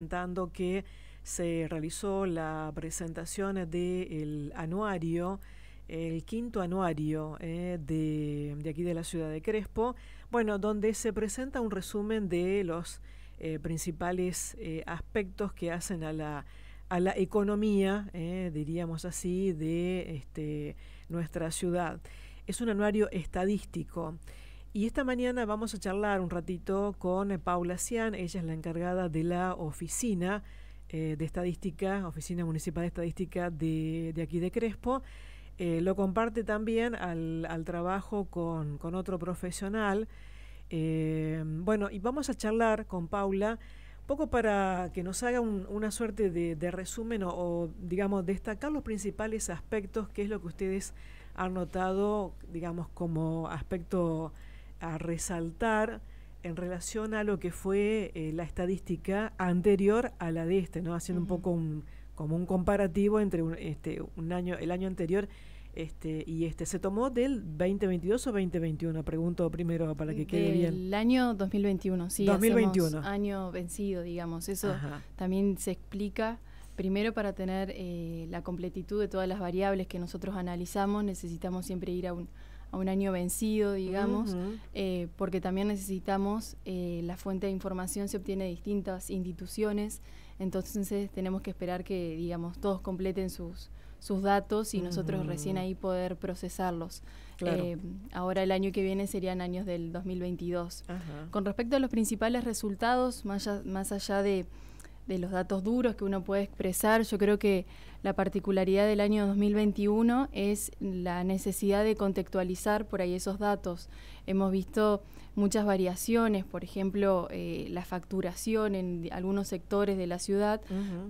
...dando que se realizó la presentación del el anuario, el quinto anuario eh, de, de, aquí de la ciudad de Crespo, bueno, donde se presenta un resumen de los eh, principales eh, aspectos que hacen a la, a la economía, diríamos así, de este, nuestra ciudad. Es un anuario estadístico. Y esta mañana vamos a charlar un ratito con eh, Paula Cian, ella es la encargada de la oficina eh, de estadística, Oficina Municipal de Estadística de, aquí de Crespo. Eh, lo comparte también al, trabajo con, otro profesional. bueno, y vamos a charlar con Paula, poco para que nos haga una suerte de, resumen o, o, digamos, destacar los principales aspectos, que es lo que ustedes han notado, digamos, como aspecto a resaltar en relación a lo que fue eh, la estadística anterior a la de este, ¿no? Haciendo un poco como un comparativo entre este, un año, el año anterior este, y este. ¿Se tomó del 2022 o 2021? Pregunto primero para que quede bien. El año 2021, sí. 2021. Año vencido, digamos. Eso también se explica. Primero, para tener eh, la completitud de todas las variables que nosotros analizamos, necesitamos siempre ir a un, a un año vencido, digamos, eh, porque también necesitamos, eh, la fuente de información se obtiene de distintas instituciones, entonces tenemos que esperar que, digamos, todos completen sus, sus datos y nosotros recién ahí poder procesarlos. Eh, ahora el año que viene serían años del 2022. Con respecto a los principales resultados, más allá de de los datos duros que uno puede expresar, yo creo que la particularidad del año 2021 es la necesidad de contextualizar por ahí esos datos. Hemos visto muchas variaciones, por ejemplo, eh, la facturación en algunos sectores de la ciudad,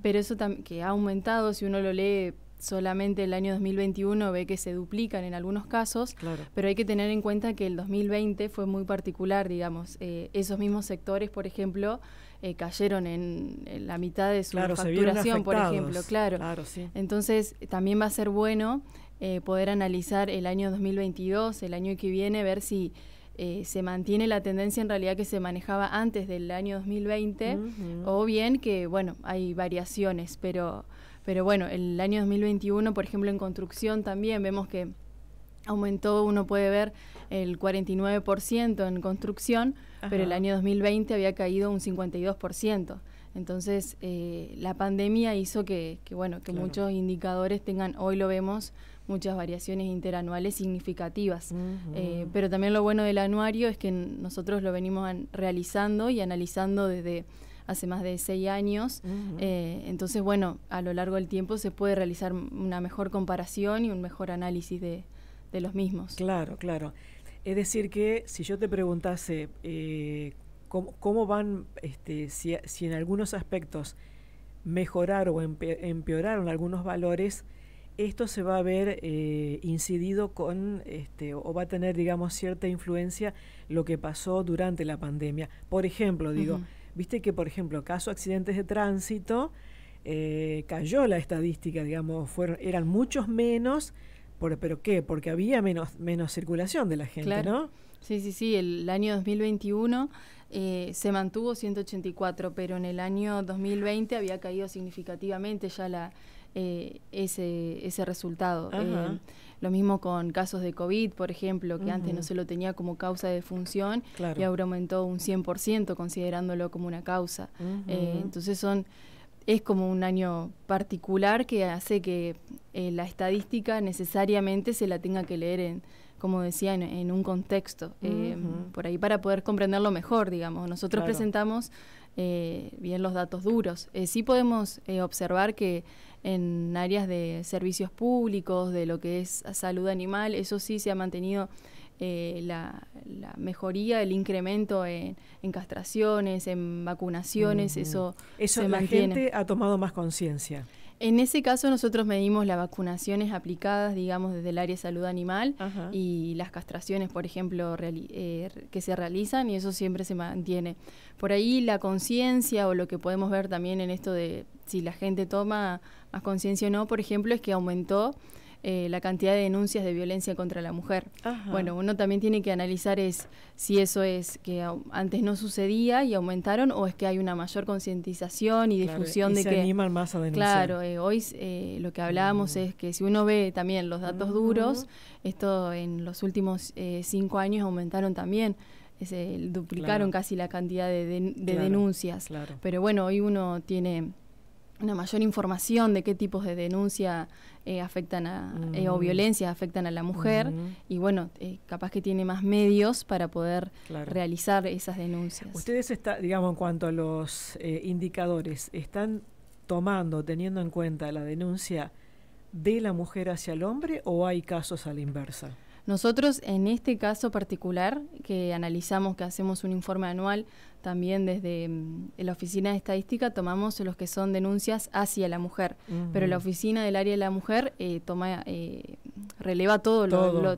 pero eso que ha aumentado, si uno lo lee solamente el año 2021 ve que se duplican en algunos casos, pero hay que tener en cuenta que el 2020 fue muy particular, digamos. Eh, esos mismos sectores, por ejemplo, eh, cayeron en, la mitad de su facturación, por ejemplo. Claro. Entonces, también va a ser bueno eh, poder analizar el año 2022, el año que viene, ver si... se mantiene la tendencia en realidad que se manejaba antes del año 2020 o bien que, bueno, hay variaciones, pero pero bueno, el año 2021, por ejemplo, en construcción también vemos que aumentó, uno puede ver, el 49% en construcción, pero el año 2020 había caído un 52%. Entonces, eh, la pandemia hizo que, bueno, que muchos indicadores tengan, hoy lo vemos, muchas variaciones interanuales significativas. Eh, pero también lo bueno del anuario es que nosotros lo venimos realizando y analizando desde hace más de seis años. Eh, entonces, bueno, a lo largo del tiempo se puede realizar una mejor comparación y un mejor análisis de, los mismos. Claro, claro. Es decir, que si yo te preguntase eh, ¿cómo, van, este, si, en algunos aspectos mejoraron o empeoraron algunos valores, esto se va a ver eh, incidido con, este, o va a tener, digamos, cierta influencia lo que pasó durante la pandemia. Por ejemplo, digo, Viste que, por ejemplo, caso accidentes de tránsito, eh, cayó la estadística, digamos, fueron, eran muchos menos, por, pero ¿qué? Porque había menos, menos circulación de la gente, ¿no? Sí, sí, sí, el año 2021 eh, se mantuvo 184, pero en el año 2020 había caído significativamente ya la, eh, ese, ese resultado. Lo mismo con casos de COVID, por ejemplo, que antes no se lo tenía como causa de función y ahora aumentó un 100% considerándolo como una causa. Eh, entonces son es como un año particular que hace que eh, la estadística necesariamente se la tenga que leer en, como decía, en, un contexto, eh, por ahí para poder comprenderlo mejor, digamos. Nosotros presentamos bien los datos duros. sí podemos observar que en áreas de servicios públicos, de lo que es salud animal, eso sí se ha mantenido eh, la, mejoría, el incremento en, en castraciones, en vacunaciones, eso, eso la gente ha tomado más conciencia. En ese caso nosotros medimos las vacunaciones aplicadas, digamos, desde el área de salud animal y las castraciones, por ejemplo, eh, que se realizan y eso siempre se mantiene. Por ahí la conciencia o lo que podemos ver también en esto de si la gente toma más conciencia o no, por ejemplo, es que aumentó eh, la cantidad de denuncias de violencia contra la mujer. Bueno, uno también tiene que analizar es si eso es que antes no sucedía y aumentaron o es que hay una mayor concientización y difusión y de se que... animan más a denunciar. Claro, eh, hoy eh, lo que hablábamos mm. es que si uno ve también los datos duros, esto en los últimos cinco años aumentaron también. Se duplicaron casi la cantidad de, denuncias. Pero bueno, hoy uno tiene una mayor información de qué tipos de denuncia eh, afectan a, eh, o mm. violencias afectan a la mujer y bueno, eh, capaz que tiene más medios para poder realizar esas denuncias. Ustedes, está, digamos, en cuanto a los indicadores, ¿están tomando, teniendo en cuenta la denuncia de la mujer hacia el hombre o hay casos a la inversa? Nosotros en este caso particular, que analizamos, que hacemos un informe anual, también desde mm, la Oficina de Estadística tomamos los que son denuncias hacia la mujer, pero la Oficina del Área de la Mujer eh, toma, eh, releva todo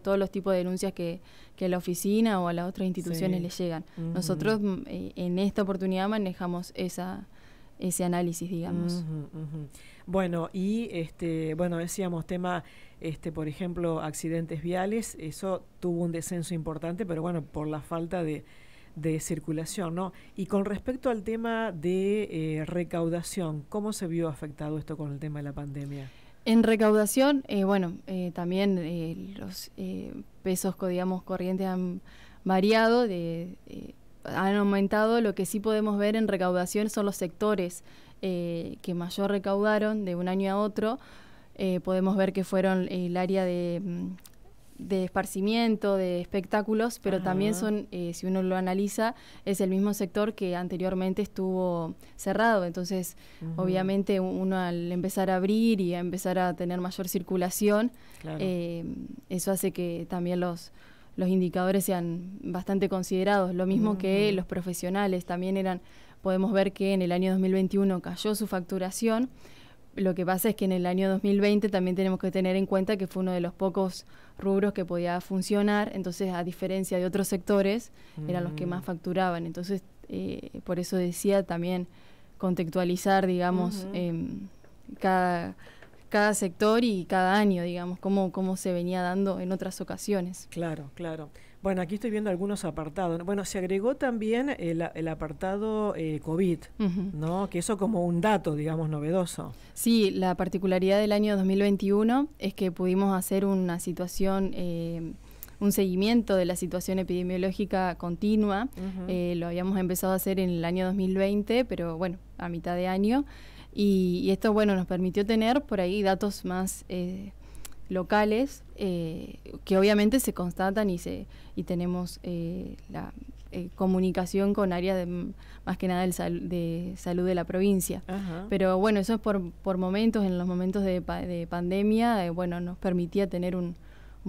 todos los tipos de denuncias que, a la oficina o a las otras instituciones le llegan. Nosotros mm, eh, en esta oportunidad manejamos esa, ese análisis, digamos. Bueno, y este, bueno, decíamos tema, este, por ejemplo, accidentes viales, eso tuvo un descenso importante, pero bueno, por la falta de, circulación, ¿no? Y con respecto al tema de eh, recaudación, ¿cómo se vio afectado esto con el tema de la pandemia? En recaudación, eh, bueno, eh, también los pesos, digamos, corrientes han variado de han aumentado, lo que sí podemos ver en recaudación son los sectores eh, que mayor recaudaron de un año a otro. Eh, podemos ver que fueron el área de, mm, esparcimiento, de espectáculos, pero también son, eh, si uno lo analiza, es el mismo sector que anteriormente estuvo cerrado. Entonces, obviamente uno al empezar a abrir y a empezar a tener mayor circulación, eso hace que también los los indicadores sean bastante considerados. Lo mismo que los profesionales también eran, podemos ver que en el año 2021 cayó su facturación. Lo que pasa es que en el año 2020 también tenemos que tener en cuenta que fue uno de los pocos rubros que podía funcionar, entonces a diferencia de otros sectores, eran los que más mm. facturaban. Entonces, eh, por eso decía también contextualizar, digamos, em, cada cada sector y cada año, digamos, cómo, se venía dando en otras ocasiones. Claro, claro. Bueno, aquí estoy viendo algunos apartados. Bueno, se agregó también el, el apartado eh, COVID, ¿no? Que eso como un dato, digamos, novedoso. Sí, la particularidad del año 2021 es que pudimos hacer una situación... Eh, un seguimiento de la situación epidemiológica continua. Eh, lo habíamos empezado a hacer en el año 2020, pero bueno, a mitad de año. Y, esto, bueno, nos permitió tener por ahí datos más eh, locales eh, que obviamente se constatan y, se, y tenemos eh, la comunicación con áreas más que nada sal, de salud de la provincia. Pero bueno, eso es por, por momentos, en los momentos de, pandemia, bueno, nos permitía tener un,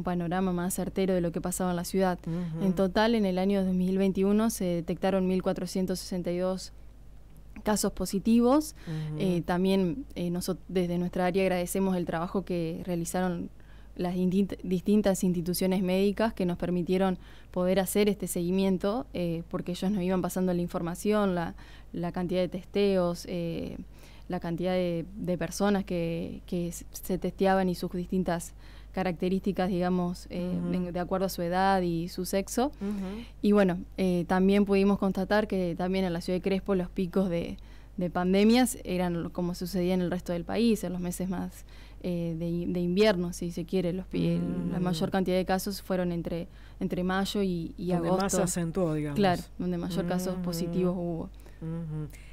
panorama más certero de lo que pasaba en la ciudad. En total, en el año 2021 se detectaron 1.462 casos positivos. Eh, también eh, nosotros desde nuestra área agradecemos el trabajo que realizaron las distintas instituciones médicas que nos permitieron poder hacer este seguimiento, eh, porque ellos nos iban pasando la información, la, la cantidad de testeos, la cantidad de, personas que se testeaban y sus distintas características, digamos, eh, de acuerdo a su edad y su sexo. Y bueno, eh, también pudimos constatar que también en la ciudad de Crespo los picos de, pandemias eran como sucedía en el resto del país, en los meses más eh, de, invierno, si se quiere. Los, La mm. mayor cantidad de casos fueron entre, entre mayo y, agosto. Donde más acentuó, digamos. Claro, donde mayor mm. casos positivos hubo.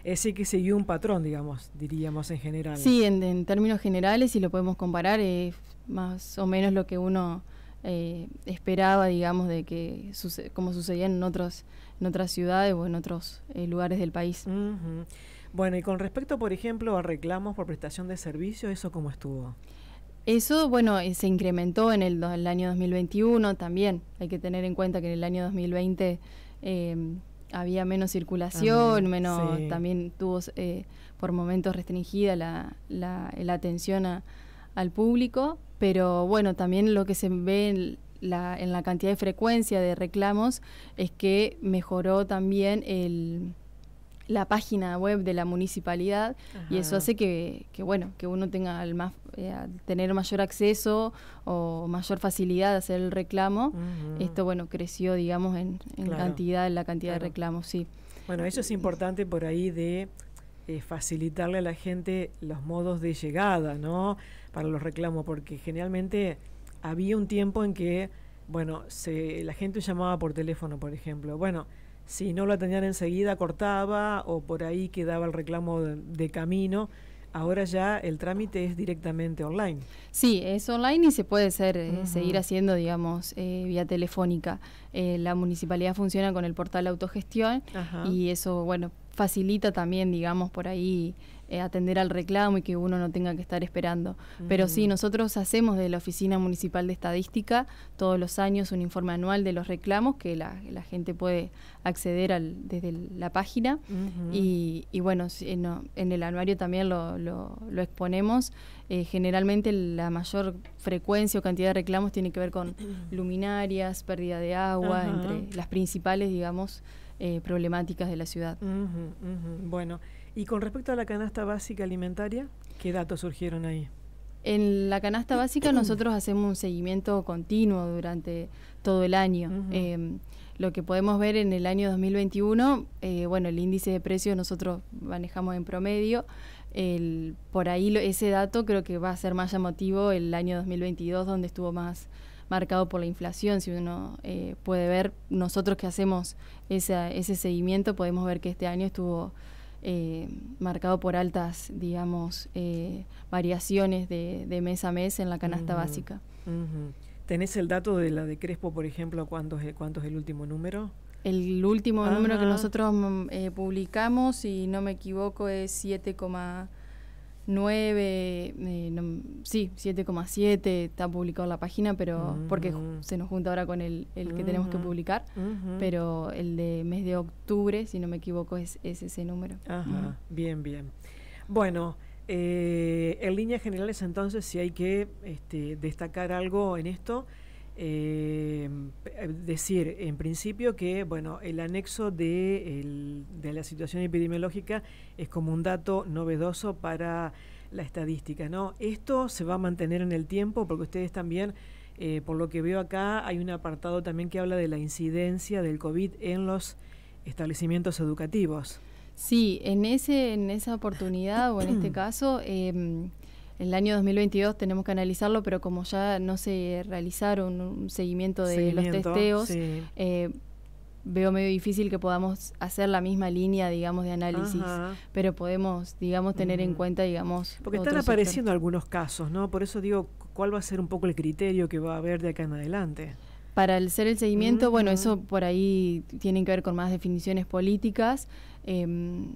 Ese que siguió un patrón, digamos, diríamos en general. Sí, en, términos generales, si lo podemos comparar, eh, más o menos lo que uno eh, esperaba, digamos, de que como sucedía en, otros, en otras ciudades o en otros eh, lugares del país. Bueno, y con respecto, por ejemplo, a reclamos por prestación de servicios, ¿eso cómo estuvo? Eso, bueno, eh, se incrementó en el, año 2021 también. Hay que tener en cuenta que en el año 2020 em, había menos circulación, menos, también tuvo por momentos restringida la, la, la atención a, al público pero bueno, también lo que se ve en la, cantidad de frecuencia de reclamos es que mejoró también el la página web de la municipalidad y eso hace que, bueno que uno tenga el más eh, tener mayor acceso o mayor facilidad de hacer el reclamo esto bueno creció digamos en, en cantidad en la cantidad de reclamos sí bueno eso es importante por ahí de facilitarle a la gente los modos de llegada, ¿no? Para los reclamos, porque generalmente había un tiempo en que, bueno, se, la gente llamaba por teléfono, por ejemplo. Bueno, si no lo atendían enseguida, cortaba o por ahí quedaba el reclamo de, camino. Ahora ya el trámite es directamente online. Sí, es online y se puede hacer, eh, seguir haciendo, digamos, eh, vía telefónica. Eh, la municipalidad funciona con el portal autogestión y eso, bueno, facilita también, digamos, por ahí eh, atender al reclamo y que uno no tenga que estar esperando. Pero sí, nosotros hacemos de la Oficina Municipal de Estadística todos los años un informe anual de los reclamos que la, gente puede acceder al, desde la página. y, bueno, en el anuario también lo, exponemos. Eh, generalmente la mayor frecuencia o cantidad de reclamos tiene que ver con luminarias, pérdida de agua, entre las principales, digamos. Eh, problemáticas de la ciudad. Bueno, y con respecto a la canasta básica alimentaria, ¿qué datos surgieron ahí? En la canasta básica nosotros hacemos un seguimiento continuo durante todo el año. Em, lo que podemos ver en el año 2021, eh, bueno, el índice de precios nosotros manejamos en promedio. por ahí ese dato creo que va a ser más llamativo el año 2022, donde estuvo más marcado por la inflación. Si uno eh, puede ver, nosotros que hacemos ese seguimiento, podemos ver que este año estuvo eh, marcado por altas, digamos, eh, variaciones de, mes a mes en la canasta básica. ¿Tenés el dato de la de Crespo, por ejemplo, cuánto es, es el último número? El último número que ah. nosotros mm, publicamos, si no me equivoco, es 7,5 9, eh, sí, 7,7 está publicado en la página, pero porque mm. se nos junta ahora con el, el que tenemos que mm. publicar, mm-hmm. pero el de mes de octubre, si no me equivoco, es, es ese número. Ajá, mm. bien, bien. Bueno, eh, en líneas generales entonces, si hay que este, destacar algo en esto, eh, eh, decir en principio que bueno el anexo de, la situación epidemiológica es como un dato novedoso para la estadística no esto se va a mantener en el tiempo porque ustedes también eh, por lo que veo acá hay un apartado también que habla de la incidencia del covid en los establecimientos educativos sí en ese en esa oportunidad o en este caso eh, el año 2022 tenemos que analizarlo, pero como ya no se realizaron un seguimiento de los testeos, eh, veo medio difícil que podamos hacer la misma línea, digamos, de análisis, pero podemos, digamos, tener en mm. cuenta, digamos... Porque están apareciendo algunos casos, ¿no? Por eso digo, ¿cuál va a ser un poco el criterio que va a haber de acá en adelante? Para el ser el seguimiento, bueno, eso por ahí tiene que ver con más definiciones políticas. Em,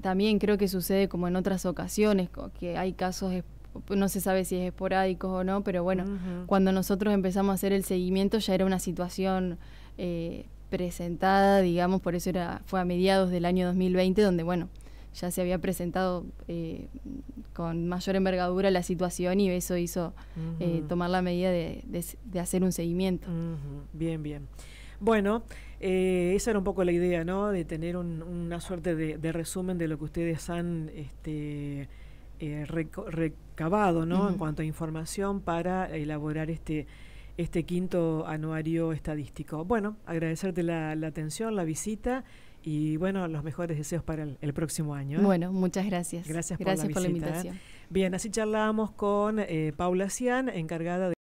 también creo que sucede como en otras ocasiones, que hay casos pues no se sabe si es esporádico o no, pero bueno, cuando nosotros empezamos a hacer el seguimiento ya era una situación eh, presentada, digamos, por eso era fue a mediados del año 2020, donde bueno, ya se había presentado eh, con mayor envergadura la situación y eso hizo eh, tomar la medida de, hacer un seguimiento. Bien, bien. Bueno, esa era un poco la idea, ¿no? De tener una suerte de, resumen de lo que ustedes han... Este, eh, recabado ¿no? en cuanto a información para elaborar este, este quinto anuario estadístico. Bueno, agradecerte la, atención, la visita y bueno, los mejores deseos para el, próximo año. ¿eh? Bueno, muchas gracias. Gracias, por, la, ¿eh? invitación. Bien, así charlamos con Paula Cian, encargada de